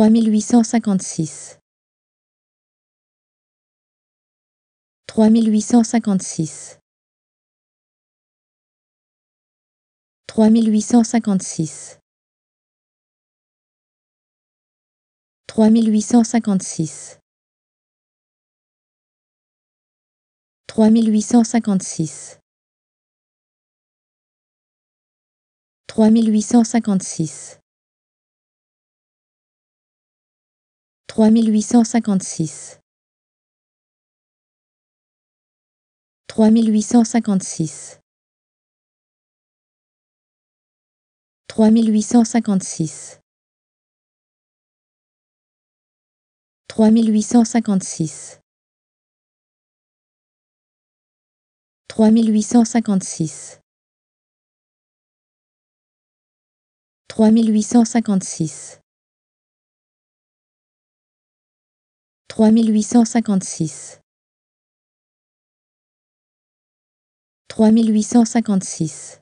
3856 3856 3856 3856 3856 3856 trois mille huit cent cinquante-six trois mille huit cent cinquante-six trois mille huit cent cinquante-six